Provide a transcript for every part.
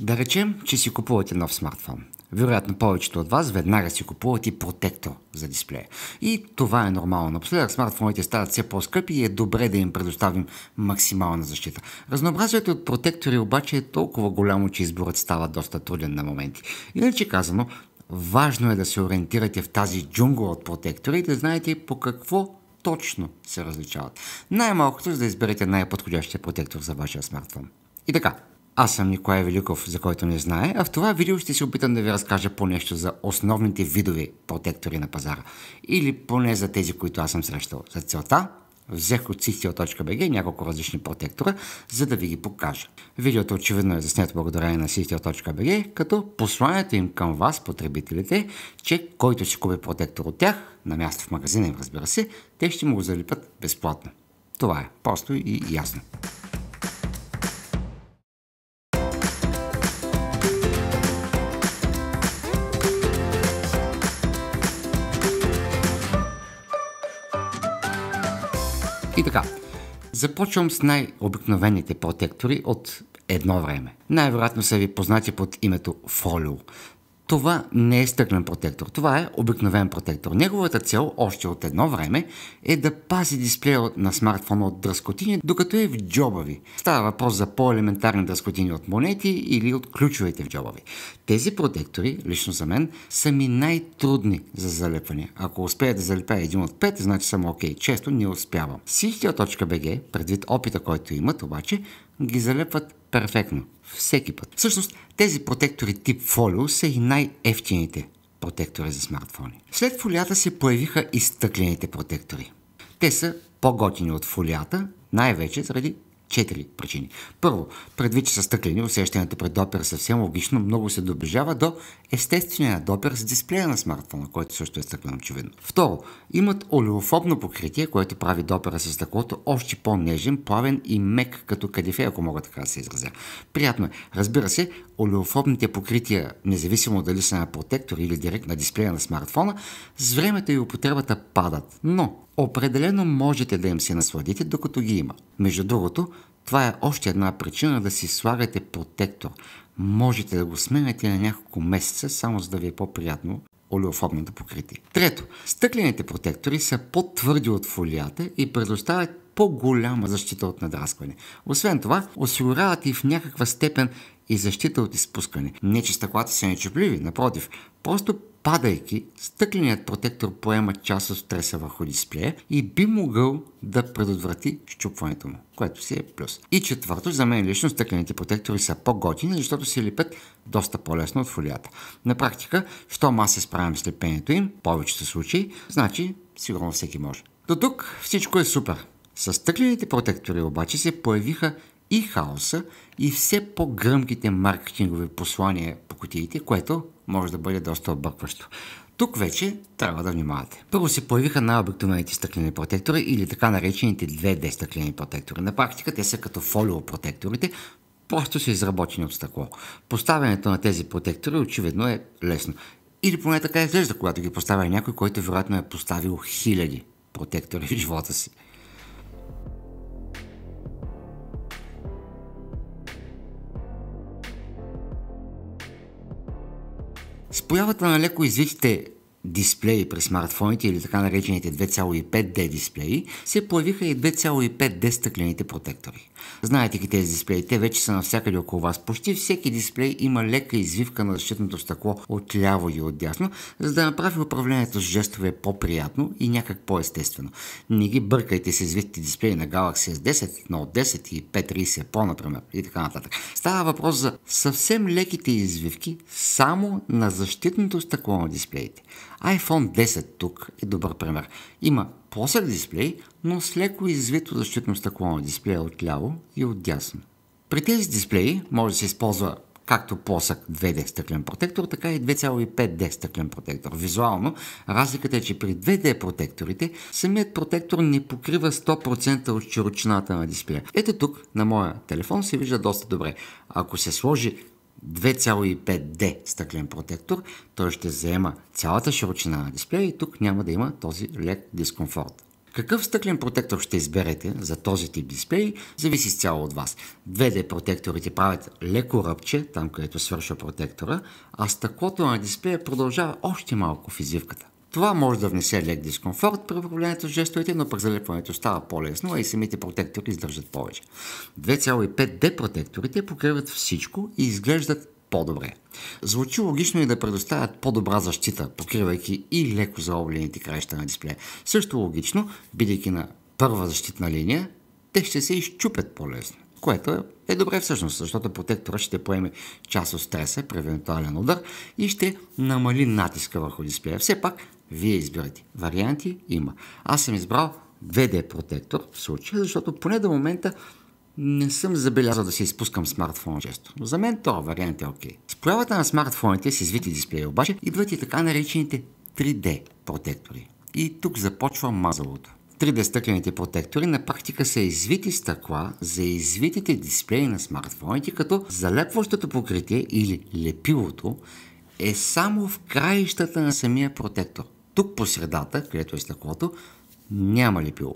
Да речем, че си купувате нов смартфон. Вероятно повечето от вас веднага си купуват и протектор за дисплея. И това е нормално. Напоследък смартфоните стават все по-скъпи и е добре да им предоставим максимална защита. Разнообразието от протектори обаче е толкова голямо, че изборът става доста труден на моменти. Иначе казано, важно е да се ориентирате в тази джунгла от протектори и да знаете по какво точно се различават. Най-малкото за да изберете най-подходящия протектор за вашия смартфон. И така, аз съм Николай Великов, за който не знае, а в това видео ще се опитам да ви разкажа по-нещо за основните видове протектори на пазара. Или поне за тези, които аз съм срещал. За целта взех от Sistio.bg няколко различни протектора, за да ви ги покажа. Видеото очевидно е заснето благодарение на Sistio.bg, като посланието им към вас, потребителите, че който си купи протектор от тях, на място в магазина им разбира се, те ще му го залипат безплатно. Това е просто и ясно. И така, започвам с най-обикновените протектори от едно време. Най-вероятно са ви познати под името Фолио. Това не е стъклен протектор, това е обикновен протектор. Неговата цел, още от едно време, е да пази дисплея на смартфона от дръскотини, докато е в джоба ви. Става въпрос за по-елементарни дръскотини от монети или от ключовете в джоба ви. Тези протектори, лично за мен, са ми най-трудни за залепване. Ако успея да залепя един от пет, значи съм окей. Okay. Често не успявам. Сихтия.бг, предвид опита, който имат, обаче, ги залепват перфектно. Всеки път. Всъщност, тези протектори тип фолио са и най-ефтините протектори за смартфони. След фолията се появиха и стъклените протектори. Те са по-готини от фолията, най-вече заради четири причини. Първо, предвид, че са стъклени, усещането пред допер съвсем логично много се доближава до естествения допер с дисплея на смартфона, който също е стъклен очевидно. Второ, имат олеофобно покритие, което прави допера с стъклото още по-нежен, плавен и мек като кадифе, ако мога така да се изразя. Приятно е. Разбира се, олеофобните покрития, независимо дали са на протектор или директ на дисплея на смартфона, с времето и употребата падат. Но Определено можете да им се насладите, докато ги има. Между другото, това е още една причина да си слагате протектор. Можете да го сменяте на няколко месеца, само за да ви е по-приятно олеофобното покритие. Трето, стъклените протектори са по-твърди от фолията и предоставят по-голяма защита от надраскване. Освен това, осигуряват и в някаква степен и защита от изпускане. Не, че стъклата са нечупливи, напротив, просто Падайки, стъкленият протектор поема част от стреса върху дисплея и би могъл да предотврати щупването му, което си е плюс. И четвърто, за мен лично стъклените протектори са по-готини, защото се лепят доста по-лесно от фолията. На практика, щом аз се справям с лепенето им, в повечето случаи, значи сигурно всеки може. До тук всичко е супер. С стъклените протектори обаче се появиха и хаоса и все по-гръмките маркетингови послания по кутиите, което може да бъде доста объркващо. Тук вече трябва да внимавате. Първо се появиха най-обикновените стъклени протектори или така наречените 2D стъклени протектори. На практика те са като фолиопротекторите, просто са изработени от стъкло. Поставянето на тези протектори очевидно е лесно. Или поне така изглежда, когато ги поставя някой, който вероятно е поставил хиляди протектори в живота си. С появата на извитите дисплеи през смартфоните или така наречените 2,5D дисплеи, се появиха и 2,5D стъклените протектори. Знаете ли тези дисплеи, те вече са навсякъде около вас. Почти всеки дисплей има лека извивка на защитното стъкло от ляво и от дясно, за да направи управлението с жестове по-приятно и някак по-естествено. Не ги бъркайте с извитите дисплеи на Galaxy S10, Note 10 и 530 Pro, например, и така нататък. Става въпрос за съвсем леките извивки само на защитното стъкло на дисплеите iPhone 10 тук е добър пример. Има плосък дисплей, но с леко извито защитно стъкло на дисплея от ляво и от дясно. При тези дисплеи може да се използва както плосък 2D стъклен протектор, така и 2,5D стъклен протектор. Визуално разликата е, че при 2D протекторите самият протектор не покрива 100% от широчината на дисплея. Ето тук на моя телефон се вижда доста добре. Ако се сложи 2,5D стъклен протектор, той ще заема цялата широчина на дисплея и тук няма да има този лек дискомфорт. Какъв стъклен протектор ще изберете за този тип дисплей, зависи цяло от вас. 2D протекторите правят леко ръбче, там където свършва протектора, а стъклото на дисплея продължава още малко в изивката. Това може да внесе лек дискомфорт при управлението с жестовете, но пък залепването става по-лесно, а и самите протектори издържат повече. 2,5D протекторите покриват всичко и изглеждат по-добре. Звучи логично и да предоставят по-добра защита, покривайки и леко заоблените краища на дисплея. Също логично, бидейки на първа защитна линия, те ще се изчупят по-лесно, което е добре всъщност, защото протектора ще поеме част от стреса при евентуален удар и ще намали натиска върху дисплея. Все пак вие избирате. Варианти има. Аз съм избрал 2D протектор в случая, защото поне до момента не съм забелязал да се изпускам смартфон често. Но За мен този вариант е окей. Okay. С проявата на смартфоните с извити дисплеи обаче идват и така наречените 3D протектори. И тук започва мазалото. 3D стъклените протектори на практика са извити стъкла за извитите дисплеи на смартфоните, като залепващото покритие или лепилото е само в краищата на самия протектор. Тук по средата, където е стъклото, няма лепило.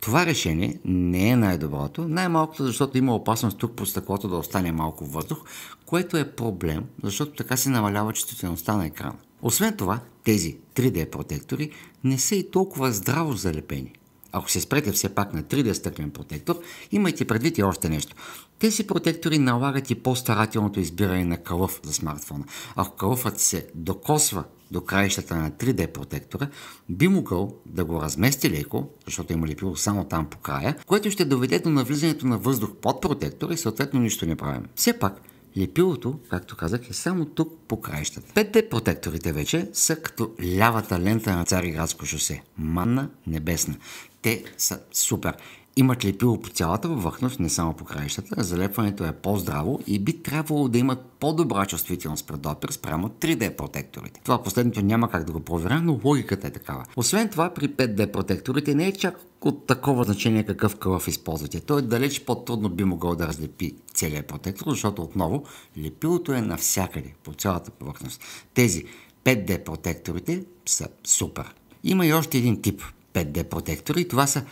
Това решение не е най-доброто, най-малкото защото има опасност тук под стъклото да остане малко въздух, което е проблем, защото така се намалява чувствителността на екрана. Освен това, тези 3D протектори не са и толкова здраво залепени. Ако се спрете все пак на 3D стъклен протектор, имайте предвид и още нещо. Тези протектори налагат и по-старателното избиране на кълъв за смартфона. Ако кълъфът се докосва до краищата на 3D протектора, би могъл да го размести леко, защото има лепило само там по края, което ще доведе до навлизането на въздух под протектора и съответно нищо не правим. Все пак, Лепилото, както казах, е само тук по краищата. 5D протекторите вече са като лявата лента на Цариградско шосе. Манна небесна. Те са супер имат лепило по цялата въвърхност, не само по краищата. Залепването е по-здраво и би трябвало да имат по-добра чувствителност пред допир спрямо 3D протекторите. Това последното няма как да го проверя, но логиката е такава. Освен това, при 5D протекторите не е чак от такова значение какъв кълъв използвате. Той далеч по-трудно би могъл да разлепи целият протектор, защото отново лепилото е навсякъде, по цялата повърхност. Тези 5D протекторите са супер. Има и още един тип 5D протектори и това са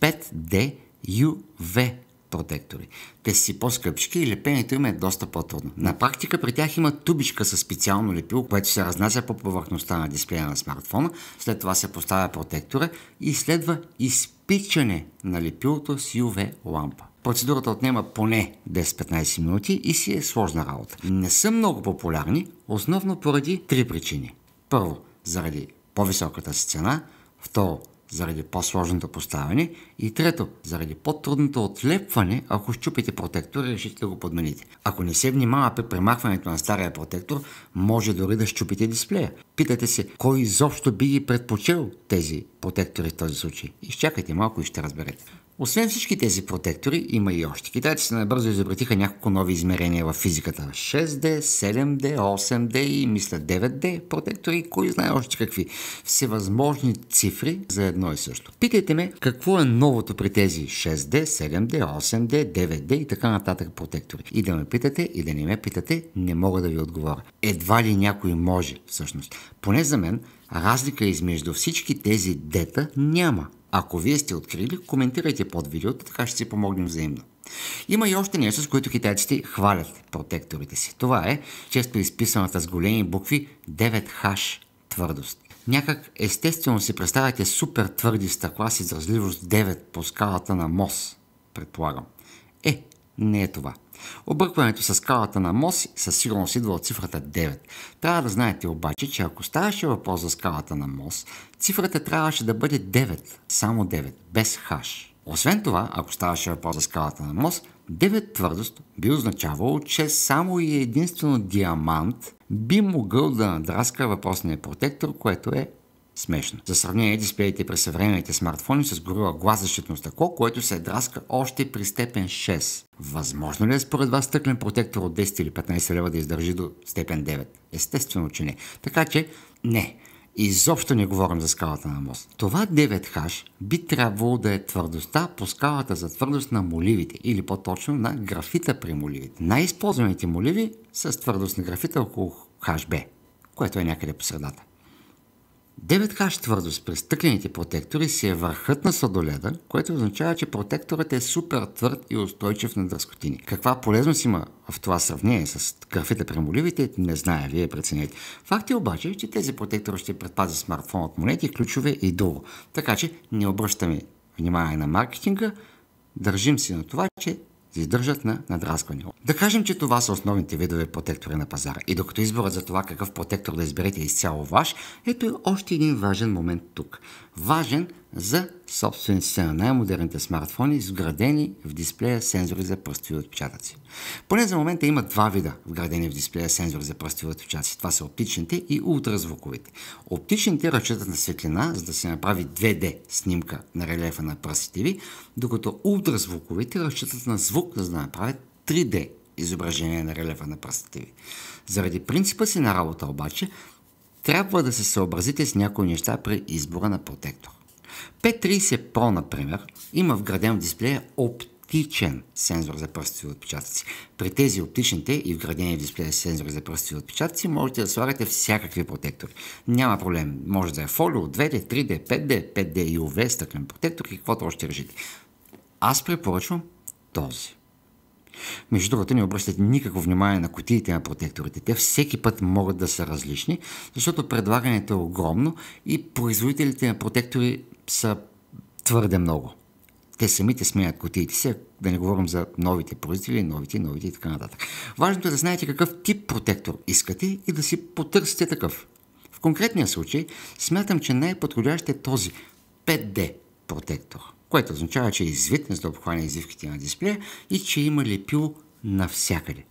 5D UV протектори. Те си по скъпчки и лепенето им е доста по-трудно. На практика при тях има тубичка със специално лепило, което се разнася по повърхността на дисплея на смартфона, след това се поставя протектора и следва изпичане на лепилото с UV лампа. Процедурата отнема поне 10-15 минути и си е сложна работа. Не са много популярни, основно поради три причини. Първо, заради по-високата си цена, второ, заради по-сложното поставяне и трето, заради по-трудното отлепване, ако щупите протектора и решите да го подмените. Ако не се внимава при премахването на стария протектор, може дори да щупите дисплея. Питате се, кой изобщо би ги предпочел тези протектори в този случай. Изчакайте малко и ще разберете. Освен всички тези протектори, има и още. Китайците набързо изобретиха няколко нови измерения в физиката. 6D, 7D, 8D и мисля 9D протектори, кой знае още какви. Всевъзможни цифри за едно и също. Питайте ме какво е новото при тези 6D, 7D, 8D, 9D и така нататък протектори. И да ме питате и да не ме питате, не мога да ви отговоря. Едва ли някой може, всъщност. Поне за мен, разлика е измежду всички тези дета няма. Ако вие сте открили, коментирайте под видеото, така ще си помогнем взаимно. Има и още нещо, с което китайците хвалят протекторите си. Това е често изписаната с големи букви 9H твърдост. Някак естествено си представяте супер твърди стъкла с изразливост 9 по скалата на МОС, предполагам. Е, не е това. Объркването с скалата на Мос със сигурност идва от цифрата 9. Трябва да знаете обаче, че ако ставаше въпрос за скалата на Мос, цифрата трябваше да бъде 9, само 9, без хаш. Освен това, ако ставаше въпрос за скалата на Мос, 9 твърдост би означавало, че само и единствено диамант би могъл да надраска въпросния протектор, което е смешно. За сравнение, дисплеите при съвременните смартфони с горила глас защитно стъкло, което се драска още при степен 6. Възможно ли е според вас стъклен протектор от 10 или 15 лева да издържи до степен 9? Естествено, че не. Така че, не. Изобщо не говорим за скалата на мост. Това 9 h би трябвало да е твърдостта по скалата за твърдост на моливите или по-точно на графита при моливите. Най-използваните моливи са с твърдост на графита около HB, което е някъде по средата. 9H твърдост през стъклените протектори си е върхът на сладоледа, което означава, че протекторът е супер твърд и устойчив на дръскотини. Каква полезност има в това сравнение с при моливите, не знае, вие преценете. Факт е обаче, че тези протектори ще предпазят смартфон от монети, ключове и друго. Така че не обръщаме внимание на маркетинга, държим си на това, че издържат на надраскване. Да кажем, че това са основните видове протектори на пазара. И докато изборът за това какъв протектор да изберете е изцяло ваш, ето е още един важен момент тук. Важен, за собствениците на най-модерните смартфони, изградени в дисплея сензори за пръстови отпечатъци. Поне за момента има два вида вградени в дисплея сензори за пръстови отпечатъци. Това са оптичните и ултразвуковите. Оптичните разчитат на светлина, за да се направи 2D снимка на релефа на пръстите ви, докато ултразвуковите разчитат на звук, за да направят 3D изображение на релефа на пръстите ви. Заради принципа си на работа обаче, трябва да се съобразите с някои неща при избора на протектор. P30 Pro, например, има вграден в дисплея оптичен сензор за пръстови отпечатъци. При тези оптичните и вградени в дисплея сензори за пръстови отпечатъци можете да слагате всякакви протектори. Няма проблем. Може да е фолио, 2D, 3D, 5D, 5D и UV, стъклен протектор и каквото още решите. Аз препоръчвам този. Между другото, не обръщате никакво внимание на кутиите на протекторите. Те всеки път могат да са различни, защото предлагането е огромно и производителите на протектори са твърде много. Те самите сменят котиите си, да не говорим за новите производители, новите, новите и така нататък. Важното е да знаете какъв тип протектор искате и да си потърсите такъв. В конкретния случай смятам, че най-подходящ е този 5D протектор, което означава, че е извитен за да обхване извивките на дисплея и че има лепило навсякъде.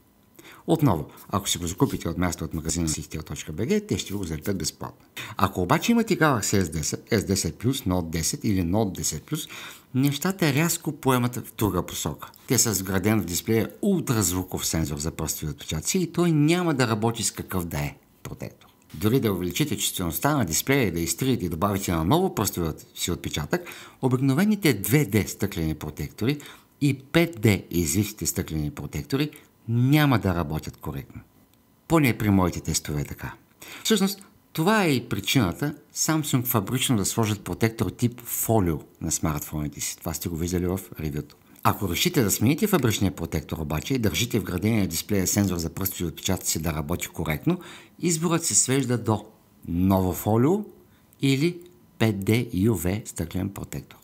Отново, ако си го закупите от място от магазина sichtio.bg, те ще го заредят безплатно. Ако обаче имате Galaxy S10, S10 Note 10 или Note 10 нещата рязко поемат в друга посока. Те са сграден в дисплея ултразвуков сензор за пръстови отпечатци и той няма да работи с какъв да е протектор. Дори да увеличите чувствеността на дисплея и да изтриете и добавите на ново пръстовият си отпечатък, обикновените 2D стъклени протектори и 5D извитите стъклени протектори няма да работят коректно. Поне при моите тестове е така. Всъщност, това е и причината Samsung фабрично да сложат протектор тип фолио на смартфоните си. Това сте го виждали в ревюто. Ако решите да смените фабричния протектор обаче и държите в градения дисплея сензор за пръстови отпечатъци да работи коректно, изборът се свежда до ново фолио или 5D UV стъклен протектор.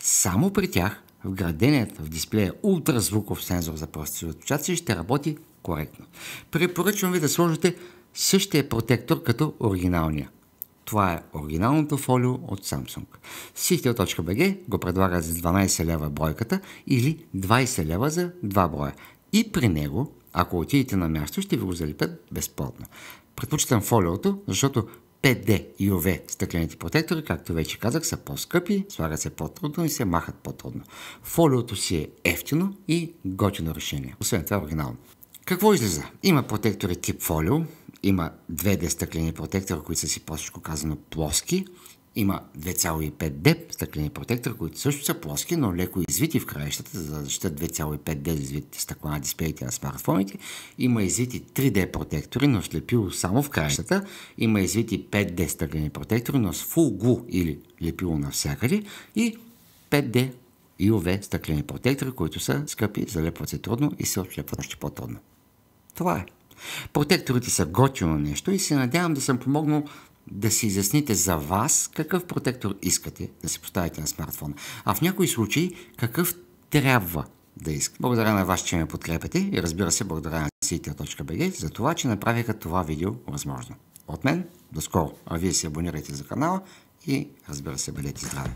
Само при тях вграденият в дисплея ултразвуков сензор за пръстови отпечатъци ще работи коректно. Препоръчвам ви да сложите същия протектор като оригиналния. Това е оригиналното фолио от Samsung. Siftel.bg го предлага за 12 лева бройката или 20 лева за 2 броя. И при него, ако отидете на място, ще ви го залепят безплатно. Предпочитам фолиото, защото 5D и UV стъклените протектори, както вече казах, са по-скъпи, слагат се по-трудно и се махат по-трудно. Фолиото си е ефтино и готино решение. Освен това оригинално. Какво излиза? Има протектори тип фолио, има 2D стъклени протектори, които са си по-всичко казано плоски има 2,5D стъклени протектор, които също са плоски, но леко извити в краищата, за да защитат 2,5D извитите стъкла на дисплеите на смартфоните. Има извити 3D протектори, но слепило само в краищата. Има извити 5D стъклени протектори, но с фулгу или лепило навсякъде. И 5D UV стъклени протектори, които са скъпи, залепват се трудно и се отлепват още по-трудно. Това е. Протекторите са готино нещо и се надявам да съм помогнал да си изясните за вас какъв протектор искате да си поставите на смартфона, а в някои случаи какъв трябва да искате. Благодаря на вас, че ме подкрепяте и разбира се, благодаря на cita.bg за това, че направиха това видео възможно. От мен до скоро, а вие се абонирайте за канала и разбира се, бъдете здрави!